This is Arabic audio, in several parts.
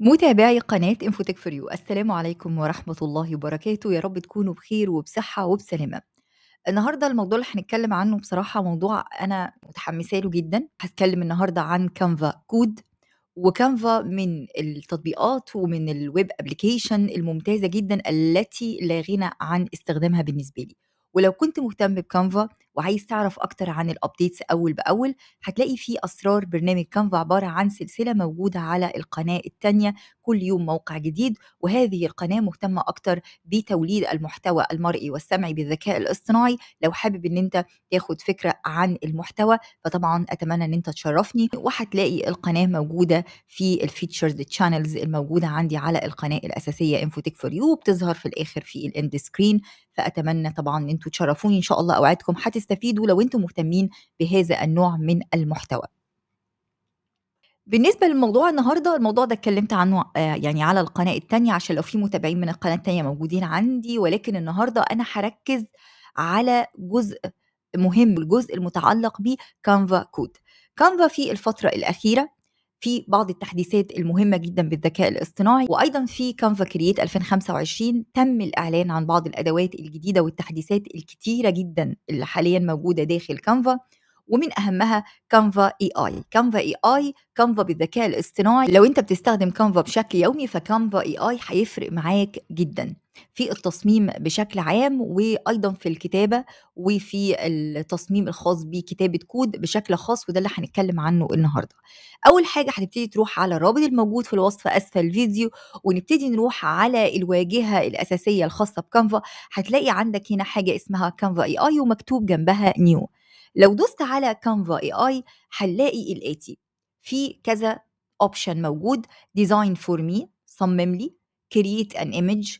متابعي قناة انفوتك فور يو السلام عليكم ورحمة الله وبركاته يا رب تكونوا بخير وبصحة وبسلامة النهاردة الموضوع اللي هنتكلم عنه بصراحة موضوع أنا متحمسة له جدا هتكلم النهاردة عن كانفا كود وكانفا من التطبيقات ومن الويب ابلكيشن الممتازة جدا التي لا غنى عن استخدامها بالنسبة لي ولو كنت مهتم بكانفا وعايز تعرف اكتر عن الابديتس اول باول هتلاقي في اسرار برنامج كانفا عباره عن سلسله موجوده على القناه الثانيه كل يوم موقع جديد وهذه القناه مهتمه اكتر بتوليد المحتوى المرئي والسمعي بالذكاء الاصطناعي لو حابب ان انت تاخد فكره عن المحتوى فطبعا اتمنى ان انت تشرفني وهتلاقي القناه موجوده في الفيتشرز تشانلز الموجوده عندي على القناه الاساسيه انفوتك فور يو بتظهر في الاخر في الاند سكرين فاتمنى طبعا ان انتوا تشرفوني ان شاء الله اوعدكم حتى تستفيدوا لو انتم مهتمين بهذا النوع من المحتوى بالنسبة لموضوع النهاردة الموضوع ده اتكلمت عنه آه، يعني على القناة التانية عشان لو في متابعين من القناة التانية موجودين عندي ولكن النهاردة أنا هركز على جزء مهم الجزء المتعلق بكانفا كود كانفا في الفترة الأخيرة في بعض التحديثات المهمة جدا بالذكاء الاصطناعي وأيضا في كانفا كرييت 2025 تم الإعلان عن بعض الأدوات الجديدة والتحديثات الكتيرة جدا اللي حاليا موجودة داخل كانفا ومن اهمها كانفا اي اي كانفا اي اي كانفا بالذكاء الاصطناعي لو انت بتستخدم كانفا بشكل يومي فكانفا اي اي هيفرق معاك جدا في التصميم بشكل عام وايضا في الكتابه وفي التصميم الخاص بكتابه كود بشكل خاص وده اللي هنتكلم عنه النهارده اول حاجه هنبتدي تروح على الرابط الموجود في الوصف اسفل الفيديو ونبتدي نروح على الواجهه الاساسيه الخاصه بكانفا هتلاقي عندك هنا حاجه اسمها كانفا اي اي ومكتوب جنبها نيو لو دوست على كانفا اي اي هنلاقي الاتي في كذا اوبشن موجود ديزاين فور مي صمم لي كرييت ان ايمج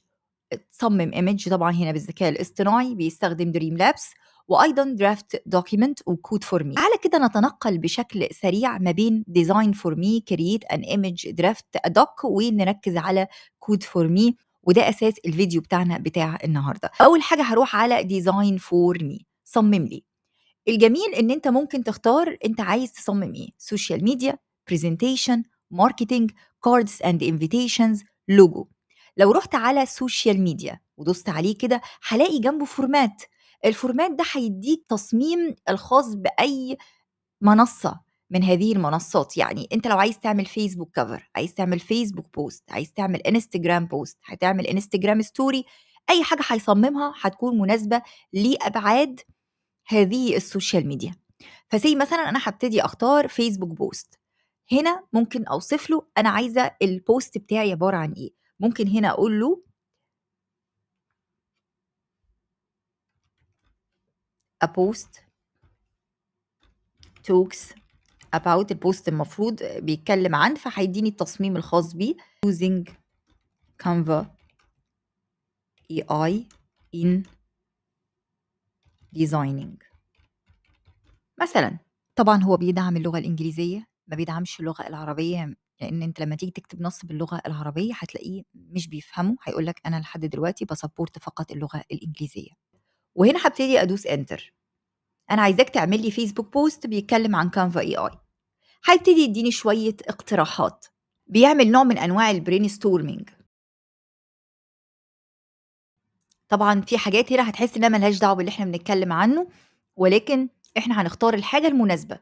تصمم ايمج طبعا هنا بالذكاء الاصطناعي بيستخدم دريم لابس وايضا درافت دوكيمنت وكود فور مي على كده نتنقل بشكل سريع ما بين ديزاين فور مي كرييت ان ايمج درافت ادوك ونركز على كود فور مي وده اساس الفيديو بتاعنا بتاع النهارده اول حاجه هروح على ديزاين فور مي صمم لي الجميل ان انت ممكن تختار انت عايز تصمم ايه سوشيال ميديا برزنتيشن ماركتنج كاردز اند انفيتيشنز لوجو لو رحت على السوشيال ميديا ودوست عليه كده هلاقي جنبه فورمات الفورمات ده هيديك تصميم الخاص باي منصه من هذه المنصات يعني انت لو عايز تعمل فيسبوك كفر عايز تعمل فيسبوك بوست عايز تعمل انستجرام بوست هتعمل انستجرام ستوري اي حاجه هيصممها هتكون مناسبه لابعاد هذه السوشيال ميديا فسي مثلا انا هبتدي اختار فيسبوك بوست هنا ممكن اوصف له انا عايزه البوست بتاعي عباره عن ايه ممكن هنا اقول له a post talks about البوست المفروض بيتكلم عن فهيديني التصميم الخاص بيه using canva AI in ديزايننج مثلا طبعا هو بيدعم اللغة الإنجليزية ما بيدعمش اللغة العربية لأن أنت لما تيجي تكتب نص باللغة العربية هتلاقيه مش بيفهمه هيقول لك أنا لحد دلوقتي بسبورت فقط اللغة الإنجليزية وهنا هبتدي أدوس إنتر أنا عايزاك تعمل لي فيسبوك بوست بيتكلم عن كانفا إي آي هيبتدي يديني شوية اقتراحات بيعمل نوع من أنواع البرين ستورمينج طبعًا في حاجات هنا هتحس إنها ملهاش دعوة باللي إحنا بنتكلم عنه، ولكن إحنا هنختار الحاجة المناسبة.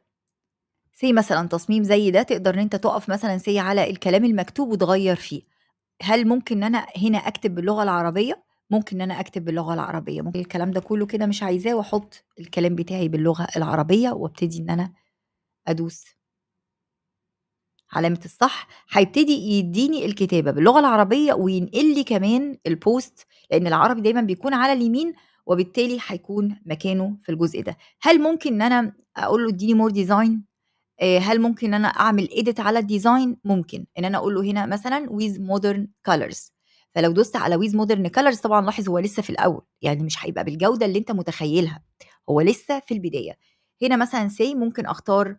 سي مثلًا تصميم زي ده تقدر إن أنت تقف مثلًا سي على الكلام المكتوب وتغيّر فيه. هل ممكن إن أنا هنا أكتب باللغة العربية؟ ممكن إن أنا أكتب باللغة العربية، ممكن الكلام ده كله كده مش عايزاه وأحط الكلام بتاعي باللغة العربية وأبتدي إن أنا أدوس. علامة الصح هيبتدي يديني الكتابة باللغة العربية وينقل لي كمان البوست لأن العربي دايما بيكون على اليمين وبالتالي هيكون مكانه في الجزء ده هل ممكن ان انا اقول له اديني مور ديزاين آه، هل ممكن ان انا اعمل ايديت على الديزاين ممكن ان انا اقول له هنا مثلا ويز مودرن colors فلو دوست على ويز مودرن كلرز طبعا لاحظ هو لسه في الاول يعني مش هيبقى بالجوده اللي انت متخيلها هو لسه في البدايه هنا مثلا سي ممكن اختار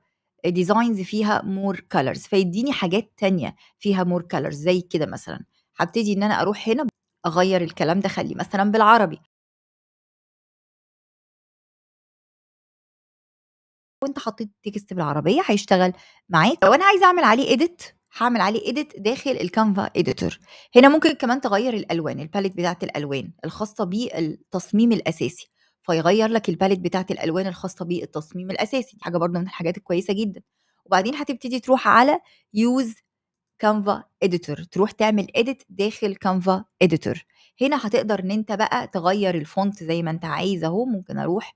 ديزاينز فيها مور كلرز فيديني حاجات تانية فيها مور كلرز زي كده مثلا هبتدي ان انا اروح هنا اغير الكلام ده خليه مثلا بالعربي وانت حطيت تكست بالعربيه هيشتغل معاك لو انا عايزه اعمل عليه اديت هعمل عليه اديت داخل الكانفا اديتور هنا ممكن كمان تغير الالوان الباليت بتاعت الالوان الخاصه بالتصميم الاساسي فيغير لك الباليت بتاعت الالوان الخاصه بالتصميم الاساسي حاجه برضه من الحاجات الكويسه جدا وبعدين هتبتدي تروح على يوز كانفا اديتور تروح تعمل اديت داخل كانفا اديتور هنا هتقدر ان انت بقى تغير الفونت زي ما انت عايز اهو ممكن اروح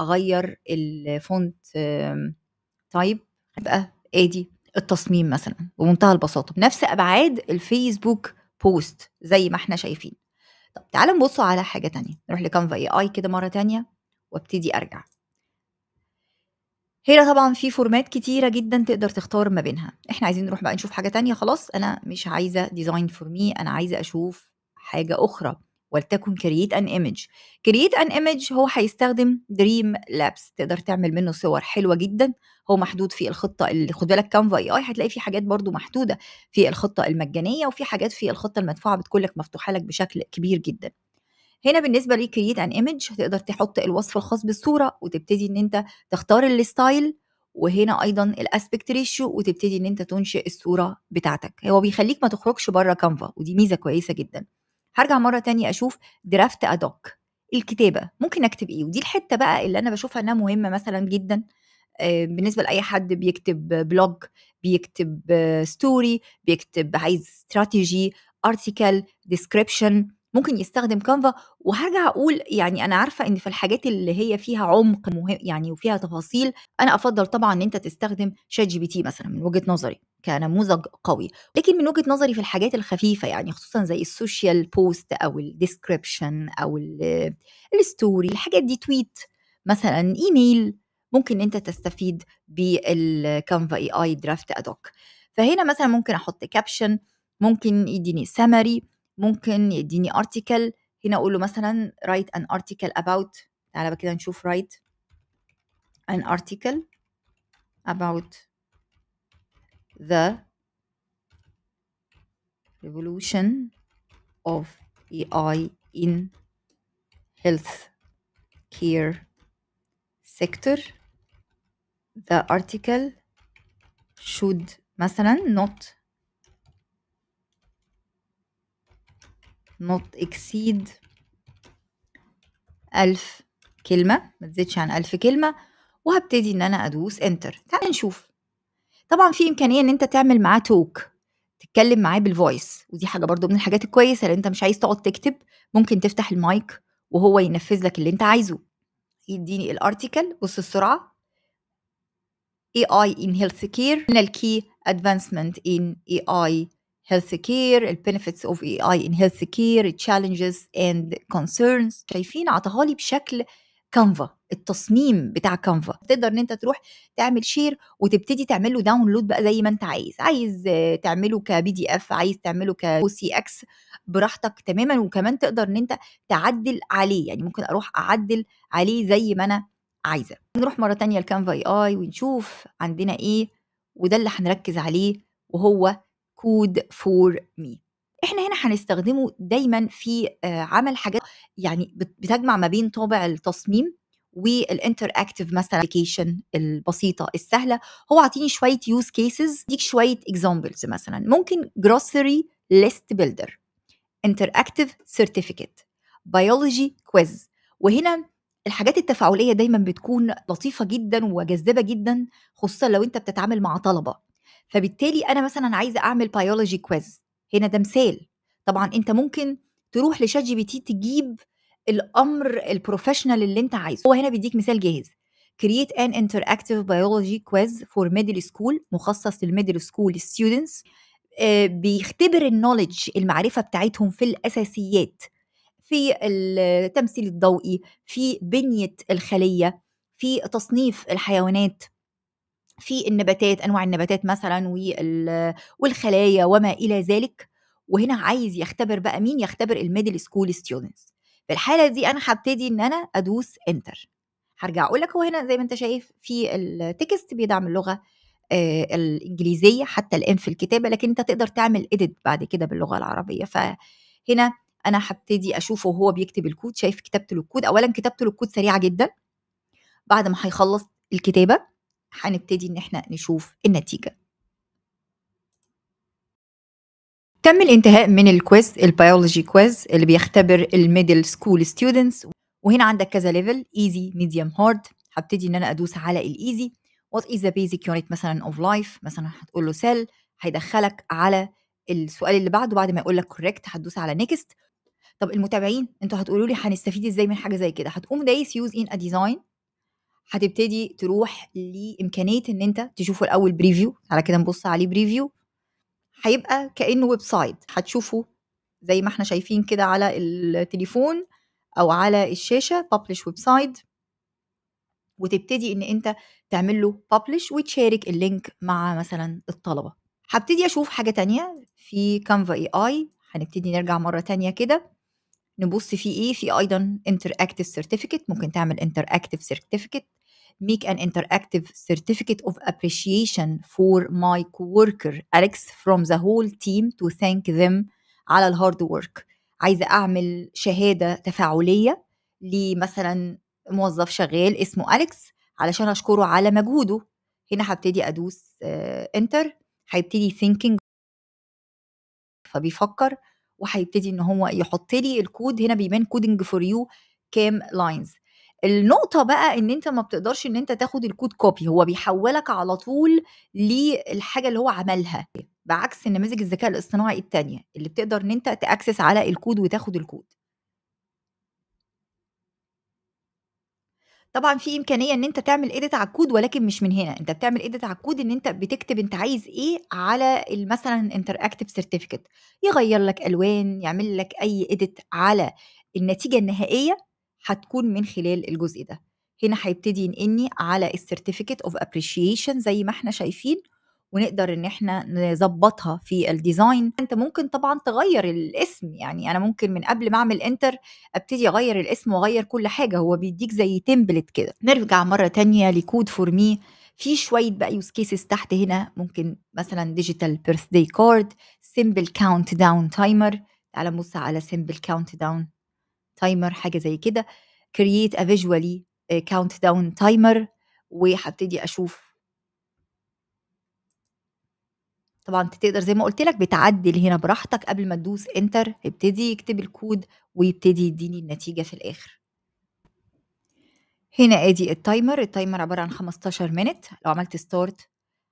اغير الفونت تايب يبقى ادي التصميم مثلا بمنتهى البساطه بنفس ابعاد الفيسبوك بوست زي ما احنا شايفين طب تعالوا نبصوا على حاجة تانية نروح لكانفا اي اي كده مرة تانية وابتدي ارجع هنا طبعا في فورمات كتيرة جدا تقدر تختار ما بينها احنا عايزين نروح بقى نشوف حاجة تانية خلاص انا مش عايزة ديزاين فور مي انا عايزة اشوف حاجة اخرى ولتكن كرييت ان ايمج كرييت ان ايمج هو هيستخدم دريم لابس تقدر تعمل منه صور حلوه جدا هو محدود في الخطه اللي خد بالك كانفا اي اي هتلاقي في حاجات برضو محدوده في الخطه المجانيه وفي حاجات في الخطه المدفوعه بتكون لك مفتوحه لك بشكل كبير جدا هنا بالنسبه لكرييت ان ايمج هتقدر تحط الوصف الخاص بالصوره وتبتدي ان انت تختار الستايل وهنا ايضا الاسبكت ريشيو وتبتدي ان انت تنشئ الصوره بتاعتك هو بيخليك ما تخرجش بره كانفا ودي ميزه كويسه جدا هرجع مره تانية اشوف درافت ادوك الكتابه ممكن اكتب ايه ودي الحته بقى اللي انا بشوفها انها مهمه مثلا جدا آه، بالنسبه لاي حد بيكتب بلوج بيكتب ستوري بيكتب عايز استراتيجي ارتكل ديسكريبشن ممكن يستخدم كانفا وهرجع اقول يعني انا عارفه ان في الحاجات اللي هي فيها عمق مهم يعني وفيها تفاصيل انا افضل طبعا ان انت تستخدم شات جي بي تي مثلا من وجهه نظري كنموذج قوي لكن من وجهه نظري في الحاجات الخفيفه يعني خصوصا زي السوشيال بوست او الديسكريبشن او الستوري الحاجات دي تويت مثلا ايميل ممكن انت تستفيد بالكانفا اي اي درافت ادوك فهنا مثلا ممكن احط كابشن ممكن يديني سمري ممكن يديني ارتكل هنا اقول له مثلا write an article about تعالى بقى كده نشوف write an article about the revolution of AI in health care sector the article should مثلا not not exceed ألف كلمة ما تزيدش عن ألف كلمة وهبتدي إن أنا أدوس إنتر تعال نشوف طبعا في إمكانية إن أنت تعمل معاه توك تتكلم معاه بالفويس ودي حاجة برضو من الحاجات الكويسة لأن أنت مش عايز تقعد تكتب ممكن تفتح المايك وهو ينفذ لك اللي أنت عايزه يديني الارتيكل بص السرعة AI in healthcare من الكي advancement in AI health care البنفيتس اوف اي اي ان هيلث كير challenges اند concerns شايفين عطاها لي بشكل كانفا التصميم بتاع كانفا تقدر ان انت تروح تعمل شير وتبتدي تعمل له داونلود بقى زي ما انت عايز عايز تعمله كبي دي اف عايز تعمله كاو سي اكس براحتك تماما وكمان تقدر ان انت تعدل عليه يعني ممكن اروح اعدل عليه زي ما انا عايزه نروح مره تانية لكانفا اي اي ونشوف عندنا ايه وده اللي هنركز عليه وهو كود فور مي احنا هنا هنستخدمه دايما في آه، عمل حاجات يعني بتجمع ما بين طابع التصميم والانتر اكتف مثلا ابلكيشن البسيطه السهله هو اعطيني شويه يوز كيسز ديك شويه اكزامبلز مثلا ممكن جروسري ليست بيلدر انتر اكتف سيرتيفيكت بيولوجي كويز وهنا الحاجات التفاعليه دايما بتكون لطيفه جدا وجذابه جدا خصوصا لو انت بتتعامل مع طلبه فبالتالي انا مثلا عايزه اعمل بيولوجي كويز هنا ده مثال طبعا انت ممكن تروح لشات جي بي تي تجيب الامر البروفيشنال اللي انت عايزه هو هنا بيديك مثال جاهز create ان interactive biology quiz for middle school مخصص للميدل سكول students آه، بيختبر النولج المعرفه بتاعتهم في الاساسيات في التمثيل الضوئي في بنيه الخليه في تصنيف الحيوانات في النباتات انواع النباتات مثلا والخلايا وما الى ذلك وهنا عايز يختبر بقى مين يختبر الميدل سكول ستودنتس في الحاله دي انا هبتدي ان انا ادوس انتر هرجع اقول لك هو هنا زي ما انت شايف في التكست بيدعم اللغه آه، الانجليزيه حتى الان في الكتابه لكن انت تقدر تعمل اديت بعد كده باللغه العربيه فهنا انا هبتدي اشوفه وهو بيكتب الكود شايف كتابته للكود اولا كتابته للكود سريعه جدا بعد ما هيخلص الكتابه هنبتدي ان احنا نشوف النتيجه تم الانتهاء من الكويز البيولوجي كويز اللي بيختبر الميدل سكول ستودنتس وهنا عندك كذا ليفل ايزي ميديوم هارد هبتدي ان انا ادوس على الايزي وات از ذا بيزك يونت مثلا اوف لايف مثلا هتقول له سيل هيدخلك على السؤال اللي بعده بعد ما يقول لك كوريكت هتدوس على نيكست طب المتابعين انتوا هتقولوا لي هنستفيد ازاي من حاجه زي كده هتقوم دايس يوز ان ا ديزاين هتبتدي تروح لامكانيه ان انت تشوفه الاول بريفيو على كده نبص عليه بريفيو هيبقى كانه ويب سايت هتشوفه زي ما احنا شايفين كده على التليفون او على الشاشه ببلش ويب سايت وتبتدي ان انت تعمل له ببلش وتشارك اللينك مع مثلا الطلبه هبتدي اشوف حاجه تانية في كانفا اي اي هنبتدي نرجع مره تانية كده نبص في ايه في ايضا انتر اكتف سيرتيفيكت ممكن تعمل انتر اكتف سيرتيفيكت make an interactive certificate of appreciation for my coworker Alex from the whole team to thank them على الهارد work عايزة أعمل شهادة تفاعلية لمثلا موظف شغال اسمه أليكس علشان أشكره على مجهوده هنا هبتدي أدوس انتر آه، هيبتدي ثينكينج فبيفكر وهيبتدي ان هو يحط لي الكود هنا بيبان كودنج فور يو كام لاينز النقطة بقى ان انت ما بتقدرش ان انت تاخد الكود كوبي هو بيحولك على طول للحاجة اللي هو عملها بعكس نماذج الذكاء الاصطناعي التانية اللي بتقدر ان انت تاكسس على الكود وتاخد الكود طبعا في امكانيه ان انت تعمل ايديت على الكود ولكن مش من هنا انت بتعمل ايديت على الكود ان انت بتكتب انت عايز ايه على مثلا انتراكتيف سيرتيفيكت يغير لك الوان يعمل لك اي ايديت على النتيجه النهائيه هتكون من خلال الجزء ده هنا هيبتدي ينقلني على السيرتيفيكت اوف ابريشيشن زي ما احنا شايفين ونقدر ان احنا نظبطها في الديزاين انت ممكن طبعا تغير الاسم يعني انا ممكن من قبل ما اعمل انتر ابتدي اغير الاسم واغير كل حاجه هو بيديك زي تمبلت كده نرجع مره تانية لكود فور مي في شويه بقى يوز كيسز تحت هنا ممكن مثلا ديجيتال بيرث داي كارد سيمبل كاونت داون تايمر تعالى نبص على سيمبل كاونت داون تايمر حاجه زي كده كرييت ا فيجوالي كاونت داون تايمر وهبتدي اشوف طبعا انت تقدر زي ما قلت لك بتعدل هنا براحتك قبل ما تدوس انتر ابتدي يكتب الكود ويبتدي يديني النتيجه في الاخر هنا ادي التايمر التايمر عباره عن 15 مينت لو عملت ستارت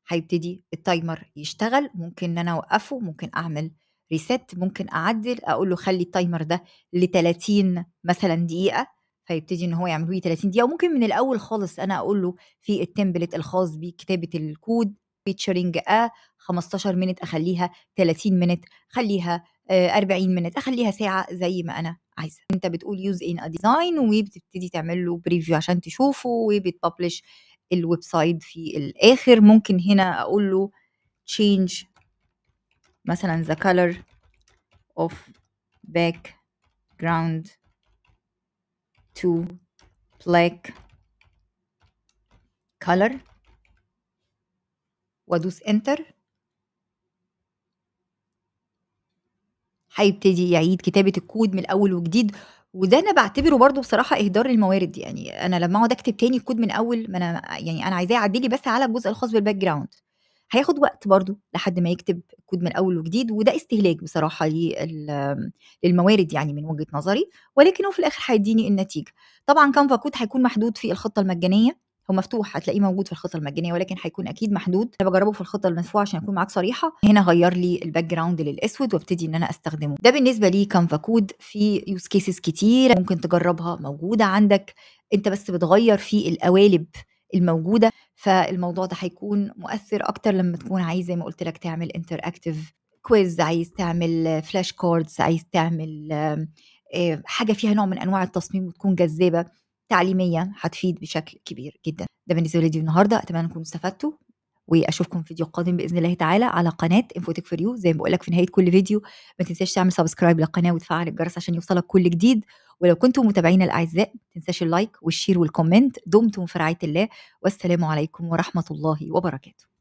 هيبتدي التايمر يشتغل ممكن ان انا اوقفه ممكن اعمل ريست ممكن اعدل اقول له خلي التايمر ده ل 30 مثلا دقيقه فيبتدي ان هو يعمله لي 30 دقيقه وممكن من الاول خالص انا اقول له في التمبلت الخاص بكتابه الكود فيتشرنج ا 15 منت اخليها 30 منت خليها 40 آه، منت اخليها ساعه زي ما انا عايزه انت بتقول يوز ان ا ديزاين وبتبتدي تعمل له بريفيو عشان تشوفه وبتبلش الويب سايت في الاخر ممكن هنا اقول له تشينج مثلا the color of background to black color وادوس انتر هيبتدي يعيد كتابة الكود من الأول وجديد وده انا بعتبره برضو بصراحه اهدار للموارد يعني انا لما اقعد اكتب تاني الكود من اول ما انا يعني انا عايزاه يعدي لي بس على الجزء الخاص بالباك جراوند هياخد وقت برضو لحد ما يكتب كود من اول وجديد وده استهلاك بصراحه للموارد يعني من وجهه نظري ولكن هو في الاخر هيديني النتيجه طبعا كانفا كود هيكون محدود في الخطه المجانيه هو مفتوح هتلاقيه موجود في الخطه المجانيه ولكن هيكون اكيد محدود انا بجربه في الخطه المدفوعه عشان اكون معاك صريحه هنا غير لي الباك جراوند للاسود وابتدي ان انا استخدمه ده بالنسبه لي كانفا كود في يوز كيسز كتير ممكن تجربها موجوده عندك انت بس بتغير في القوالب الموجوده فالموضوع ده هيكون مؤثر اكتر لما تكون عايز زي ما قلت لك تعمل انتر اكتف كويز عايز تعمل فلاش كاردز عايز تعمل آه، حاجه فيها نوع من انواع التصميم وتكون جذابه تعليميه هتفيد بشكل كبير جدا ده بالنسبه لي النهارده اتمنى تكونوا استفدتوا واشوفكم في فيديو قادم باذن الله تعالى على قناه انفوتك فور يو زي ما بقول في نهايه كل فيديو ما تنساش تعمل سبسكرايب للقناه وتفعل الجرس عشان يوصلك كل جديد ولو كنتم متابعينا الاعزاء ما تنساش اللايك والشير والكومنت دمتم في رعايه الله والسلام عليكم ورحمه الله وبركاته